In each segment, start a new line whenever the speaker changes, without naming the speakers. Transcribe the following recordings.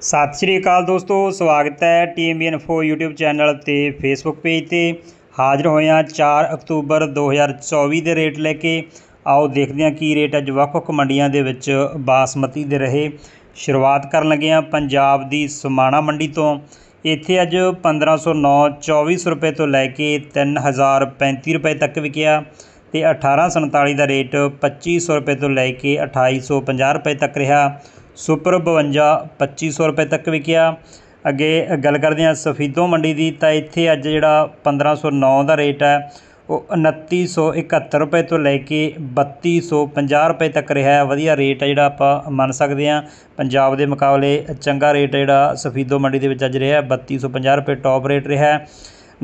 ਸਤਿ ਸ਼੍ਰੀ ਅਕਾਲ ਦੋਸਤੋ ਸਵਾਗਤ ਹੈ ਬੀ ਇਨਫੋ YouTube ਚੈਨਲ ਤੇ Facebook ਪੇਜ ਤੇ ਹਾਜ਼ਰ ਹੋਏ 4 ਅਕਤੂਬਰ 2024 ਦੇ ਰੇਟ ਲੈ ਕੇ ਆਓ ਦੇਖਦੇ ਹਾਂ ਕੀ ਰੇਟ ਅੱਜ ਵੱਖ-ਵੱਖ ਮੰਡੀਆਂ ਦੇ ਵਿੱਚ ਬਾਸਮਤੀ ਦੇ ਰਹੇ ਸ਼ੁਰੂਆਤ ਕਰਨ ਲੱਗੇ ਹਾਂ ਪੰਜਾਬ ਦੀ ਸਮਾਣਾ ਮੰਡੀ ਤੋਂ ਇੱਥੇ ਅੱਜ 1509 24 ਰੁਪਏ ਤੋਂ ਲੈ ਕੇ 3035 ਰੁਪਏ ਤੱਕ ਵਿਕਿਆ ਤੇ 1847 ਦਾ ਰੇਟ 2500 ਰੁਪਏ ਤੋਂ ਲੈ ਕੇ 2850 ਰੁਪਏ ਤੱਕ ਰਿਹਾ ਸੁਪਰ 52 2500 ਰੁਪਏ ਤੱਕ ਵਿਕਿਆ ਅੱਗੇ ਗੱਲ ਕਰਦੇ ਹਾਂ ਸਫੀਦੋ ਮੰਡੀ ਦੀ ਤਾਂ ਇੱਥੇ ਅੱਜ ਜਿਹੜਾ 1509 ਦਾ ਰੇਟ ਹੈ ਉਹ 2971 ਰੁਪਏ ਤੋਂ ਲੈ ਕੇ 3250 ਰੁਪਏ ਤੱਕ ਰਿਹਾ ਹੈ ਵਧੀਆ ਰੇਟ ਹੈ ਜਿਹੜਾ ਆਪਾਂ ਮੰਨ ਸਕਦੇ ਹਾਂ ਪੰਜਾਬ ਦੇ ਮੁਕਾਬਲੇ ਚੰਗਾ ਰੇਟ ਜਿਹੜਾ ਸਫੀਦੋ ਮੰਡੀ ਦੇ ਵਿੱਚ ਅੱਜ ਰਿਹਾ 3250 ਰੁਪਏ ਟੌਪ ਰੇਟ ਰਿਹਾ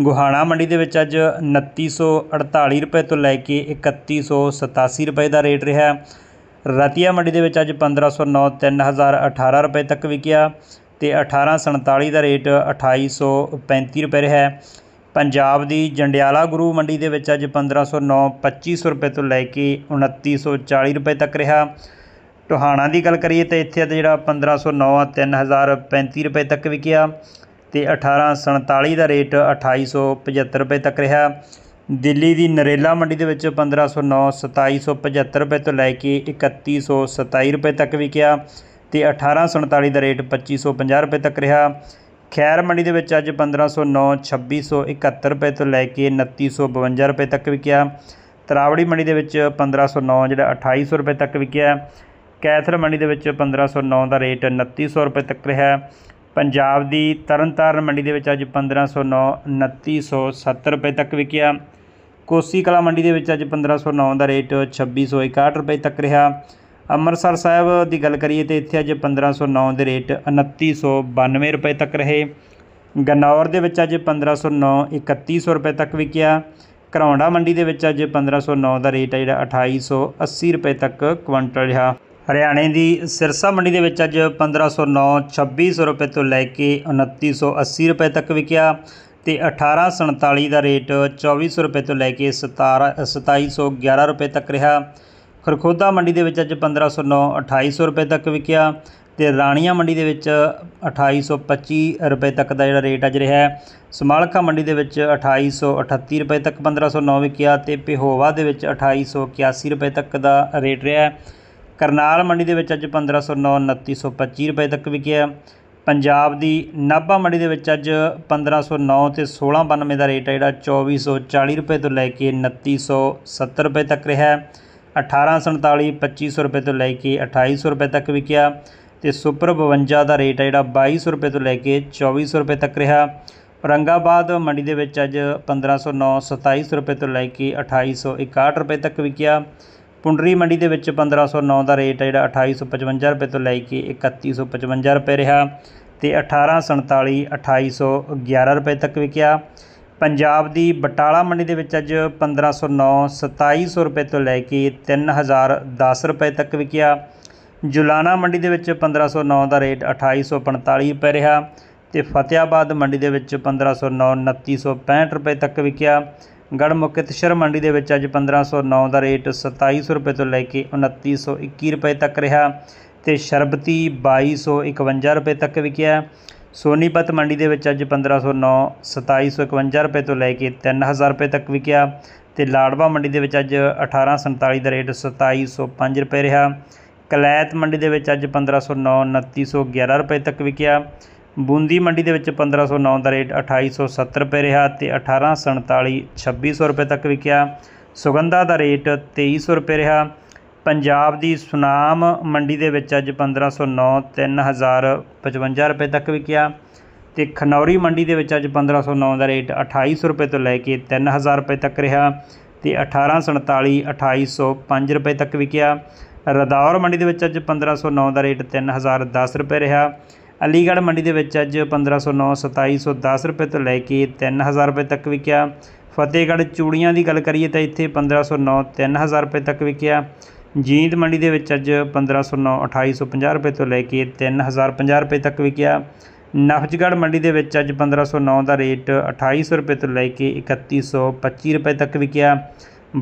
ਗੁਹਾਣਾ ਮੰਡੀ ਦੇ ਵਿੱਚ ਅੱਜ 2948 ਰੁਪਏ ਤੋਂ ਲੈ ਕੇ 3187 ਰੁਪਏ ਦਾ ਰੇਟ ਰਿਹਾ ਰਤੀਆ ਮੰਡੀ ਦੇ ਵਿੱਚ ਅੱਜ 1509 3018 ਰੁਪਏ ਤੱਕ ਵਿਕਿਆ ਤੇ 1847 ਦਾ ਰੇਟ 2835 ਰੁਪਏ ਰਿਹਾ ਪੰਜਾਬ ਦੀ ਜੰਡਿਆਲਾ ਗੁਰੂ ਮੰਡੀ ਦੇ ਵਿੱਚ ਅੱਜ 1509 2500 ਰੁਪਏ ਤੋਂ ਲੈ ਕੇ 2940 ਰੁਪਏ ਤੱਕ ਰਿਹਾ ਟੋਹਾਣਾ ਦੀ ਗੱਲ ਕਰੀਏ ਤਾਂ ਇੱਥੇ ਦਾ ਜਿਹੜਾ 1509 3035 ਰੁਪਏ ਤੱਕ ਵਿਕਿਆ ਤੇ 1847 ਦਾ ਰੇਟ 2875 ਰੁਪਏ ਤੱਕ ਰਿਹਾ ਦਿੱਲੀ ਦੀ ਨਰੇਲਾ ਮੰਡੀ ਦੇ ਵਿੱਚ 1509 2775 ਰੁਪਏ ਤੋਂ ਲੈ ਕੇ 3127 ਰੁਪਏ ਤੱਕ ਵਿਕਿਆ ਤੇ 1847 ਦਾ ਰੇਟ 2550 ਰੁਪਏ ਤੱਕ ਰਿਹਾ ਖੈਰ ਮੰਡੀ ਦੇ ਵਿੱਚ ਅੱਜ 1509 2671 ਰੁਪਏ ਤੋਂ ਲੈ ਕੇ 2952 ਰੁਪਏ ਤੱਕ ਵਿਕਿਆ ਤਰਾਵੜੀ ਮੰਡੀ ਦੇ ਵਿੱਚ 1509 ਜਿਹੜਾ 2800 ਰੁਪਏ ਤੱਕ ਵਿਕਿਆ ਕੈਥਲ ਮੰਡੀ ਦੇ ਵਿੱਚ 1509 ਦਾ ਰੇਟ 2900 ਰੁਪਏ ਤੱਕ ਰਿਹਾ ਪੰਜਾਬ ਦੀ ਤਰਨਤਾਰਨ ਮੰਡੀ ਦੇ ਵਿੱਚ ਅੱਜ 1509 2970 ਰੁਪਏ ਤੱਕ ਵਿਕਿਆ ਕੋਸੀ ਕਲਾ ਮੰਡੀ ਦੇ ਵਿੱਚ ਅੱਜ 1509 ਦਾ ਰੇਟ 2661 ਰੁਪਏ ਤੱਕ ਰਿਹਾ ਅੰਮ੍ਰਿਤਸਰ ਸਾਹਿਬ ਦੀ ਗੱਲ ਕਰੀਏ ਤੇ ਇੱਥੇ ਅੱਜ 1509 ਦੇ ਰੇਟ 2992 ਰੁਪਏ ਤੱਕ ਰਹੇ ਗਨੌਰ ਦੇ ਵਿੱਚ ਅੱਜ 1509 3100 ਰੁਪਏ ਤੱਕ ਵਿਕਿਆ ਘਰੌਂਡਾ ਮੰਡੀ ਦੇ ਵਿੱਚ ਅੱਜ 1509 ਦਾ ਰੇਟ ਹੈ ਜਿਹੜਾ 2880 ਰੁਪਏ ਤੱਕ ਕੁਇੰਟਲ ਰਿਹਾ ਹਰਿਆਣੇ ਦੀ ਸਿਰਸਾ ਮੰਡੀ ਦੇ ਵਿੱਚ ਅੱਜ 1509 2600 ਰੁਪਏ ਤੋਂ ਲੈ ਕੇ 2980 ਰੁਪਏ ਤੱਕ ਵਿਕਿਆ ਤੇ 1847 ਦਾ ਰੇਟ 2400 ਰੁਪਏ ਤੋਂ ਲੈ ਕੇ 17 2711 ਰੁਪਏ ਤੱਕ ਰਿਹਾ ਖਰਖੋਦਾ ਮੰਡੀ ਦੇ ਵਿੱਚ ਅੱਜ 1509 2800 ਰੁਪਏ ਤੱਕ ਵਿਕਿਆ ਤੇ ਰਾਣੀਆਂ ਮੰਡੀ ਦੇ ਵਿੱਚ 2825 ਰੁਪਏ ਤੱਕ ਦਾ ਜਿਹੜਾ ਰੇਟ ਅੱਜ ਰਿਹਾ ਸਮਾਲਖਾ ਮੰਡੀ ਦੇ ਵਿੱਚ 2838 ਰੁਪਏ ਤੱਕ 1509 ਵਿਕਿਆ ਤੇ ਪਿਹੋਵਾ ਦੇ ਵਿੱਚ 2881 ਰੁਪਏ ਤੱਕ ਦਾ ਰੇਟ ਰਿਹਾ ਕਰਨਾਲ ਮੰਡੀ ਦੇ ਵਿੱਚ ਅੱਜ 1509 2925 ਰੁਪਏ ਤੱਕ ਵਿਕਿਆ ਪੰਜਾਬ ਦੀ ਨਾਭਾ ਮੰਡੀ ਦੇ ਵਿੱਚ ਅੱਜ 1509 ਤੇ 1692 ਦਾ ਰੇਟ ਹੈ ਜਿਹੜਾ 2440 ਰੁਪਏ ਤੋਂ ਲੈ ਕੇ 2970 ਰੁਪਏ ਤੱਕ ਰਿਹਾ 1847 2500 ਰੁਪਏ ਤੋਂ ਲੈ ਕੇ 2800 ਰੁਪਏ ਤੱਕ ਵਿਕਿਆ ਤੇ ਸੁਪਰ 52 ਦਾ ਰੇਟ ਹੈ ਜਿਹੜਾ 2200 ਰੁਪਏ ਤੋਂ ਲੈ ਕੇ 2400 ਰੁਪਏ ਤੱਕ ਰਿਹਾ ਔਰੰਗਾਬਾਦ ਮੰਡੀ ਦੇ ਵਿੱਚ ਅੱਜ 1509 2700 ਰੁਪਏ ਤੋਂ ਲੈ ਕੇ 2861 ਰੁਪਏ ਤੱਕ ਵਿਕਿਆ ਪੁੰਡਰੀ ਮੰਡੀ ਦੇ ਵਿੱਚ 1509 ਦਾ ਰੇਟ ਜਿਹੜਾ 2855 ਰੁਪਏ ਤੋਂ ਲੈ ਕੇ 3155 ਰੁਪਏ ਰਿਹਾ ਤੇ 1847 2811 ਰੁਪਏ ਤੱਕ ਵਿਕਿਆ ਪੰਜਾਬ ਦੀ ਬਟਾਲਾ ਮੰਡੀ ਦੇ ਵਿੱਚ ਅੱਜ 1509 2700 ਰੁਪਏ ਤੋਂ ਲੈ ਕੇ 3010 ਰੁਪਏ ਤੱਕ ਵਿਕਿਆ ਜੁਲਾਨਾ ਮੰਡੀ ਦੇ ਵਿੱਚ 1509 ਦਾ ਰੇਟ 2845 ਰੁਪਏ ਰਿਹਾ ਤੇ ਫਤਿਆਬਾਦ ਮੰਡੀ ਦੇ ਵਿੱਚ 1509 2965 ਰੁਪਏ ਤੱਕ ਵਿਕਿਆ ਗੜਮੁਕਤ ਸ਼ਰ ਮੰਡੀ ਦੇ ਵਿੱਚ ਅੱਜ 1509 ਦਾ ਰੇਟ 2700 ਰੁਪਏ ਤੋਂ ਲੈ ਕੇ 2921 ਰੁਪਏ ਤੱਕ ਰਿਹਾ ਤੇ ਸ਼ਰਬਤੀ 2251 ਰੁਪਏ ਤੱਕ ਵਿਕਿਆ ਸੋਨੀਪਤ ਮੰਡੀ ਦੇ ਵਿੱਚ ਅੱਜ 1509 2751 ਰੁਪਏ ਤੋਂ ਲੈ ਕੇ 3000 ਰੁਪਏ ਤੱਕ ਵਿਕਿਆ ਤੇ ਲਾੜਵਾ ਮੰਡੀ ਦੇ ਵਿੱਚ ਅੱਜ 1847 ਦਾ ਰੇਟ 2705 ਰੁਪਏ ਰਿਹਾ ਕਲੈਤ ਮੰਡੀ ਦੇ ਵਿੱਚ ਅੱਜ 1509 2911 ਰੁਪਏ ਤੱਕ ਵਿਕਿਆ ਬੂੰਦੀ ਮੰਡੀ ਦੇ ਵਿੱਚ 1509 ਦਾ ਰੇਟ 2870 ਰੁਪਏ ਰਿਹਾ ਤੇ 1847 2600 ਰੁਪਏ ਤੱਕ ਵਿਕਿਆ ਸੁਗੰਧਾ ਦਾ ਰੇਟ 2300 ਰੁਪਏ ਰਿਹਾ ਪੰਜਾਬ ਦੀ ਸੁਨਾਮ ਮੰਡੀ ਦੇ ਵਿੱਚ ਅੱਜ 1509 3055 ਰੁਪਏ ਤੱਕ ਵਿਕਿਆ ਤੇ ਖਨੌਰੀ ਮੰਡੀ ਦੇ ਵਿੱਚ ਅੱਜ 1509 ਦਾ ਰੇਟ 2800 ਰੁਪਏ ਤੋਂ ਲੈ ਕੇ 3000 ਰੁਪਏ ਤੱਕ ਰਿਹਾ ਤੇ 1847 2805 ਰੁਪਏ ਤੱਕ ਵਿਕਿਆ ਰਦੌਰ ਮੰਡੀ ਦੇ ਵਿੱਚ ਅੱਜ 1509 ਦਾ ਰੇਟ 3010 ਰੁਪਏ ਰਿਹਾ ਅਲੀਗੜ੍ਹ ਮੰਡੀ ਦੇ ਵਿੱਚ ਅੱਜ 1509 2710 ਰੁਪਏ ਤੋਂ ਲੈ ਕੇ 3000 ਰੁਪਏ ਤੱਕ ਵਿਕਿਆ ਫਤਿਹਗੜ੍ਹ ਚੂੜੀਆਂ ਦੀ ਗੱਲ ਕਰੀਏ ਤਾਂ ਇੱਥੇ 1509 3000 ਰੁਪਏ ਤੱਕ ਵਿਕਿਆ ਜੀਂਦ ਮੰਡੀ ਦੇ ਵਿੱਚ ਅੱਜ 1509 2850 ਰੁਪਏ ਤੋਂ ਲੈ ਕੇ 3050 ਰੁਪਏ ਤੱਕ ਵਿਕਿਆ ਨਫਜਗੜ੍ਹ ਮੰਡੀ ਦੇ ਵਿੱਚ ਅੱਜ 1509 ਦਾ ਰੇਟ 2800 ਰੁਪਏ ਤੋਂ ਲੈ ਕੇ 3125 ਰੁਪਏ ਤੱਕ ਵਿਕਿਆ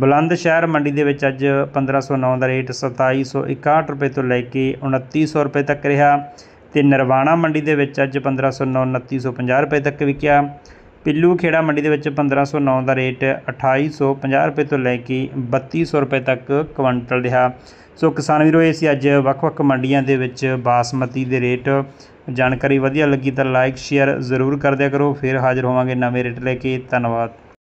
ਬਲੰਦ ਸ਼ਹਿਰ ਮੰਡੀ ਦੇ ਵਿੱਚ ਅੱਜ 1509 ਦਾ ਰੇਟ 2761 ਰੁਪਏ ਤੋਂ ਲੈ ਕੇ 2900 ਰੁਪਏ ਤੱਕ ਰਿਹਾ ਤੇ ਨਰਵਾਣਾ ਮੰਡੀ ਦੇ ਵਿੱਚ ਅੱਜ 1509 2950 ਰੁਪਏ ਤੱਕ ਵਿਕਿਆ ਪਿੱਲੂ ਖੇੜਾ ਮੰਡੀ ਦੇ ਵਿੱਚ 1509 ਦਾ ਰੇਟ 2850 ਰੁਪਏ ਤੋਂ ਲੈ ਕੇ 3200 ਰੁਪਏ ਤੱਕ ਕੁਇੰਟਲ ਰਿਹਾ ਸੋ ਕਿਸਾਨ ਵੀਰੋ ਇਹ ਸੀ ਅੱਜ ਵੱਖ-ਵੱਖ ਮੰਡੀਆਂ ਦੇ ਵਿੱਚ ਬਾਸਮਤੀ ਦੇ ਰੇਟ ਜਾਣਕਾਰੀ ਵਧੀਆ ਲੱਗੀ ਤਾਂ ਲਾਈਕ ਸ਼ੇਅਰ ਜ਼ਰੂਰ ਕਰ ਦਿਆ ਕਰੋ ਫਿਰ ਹਾਜ਼ਰ ਹੋਵਾਂਗੇ ਨਵੇਂ ਰੇਟ ਲੈ ਕੇ ਧੰਨਵਾਦ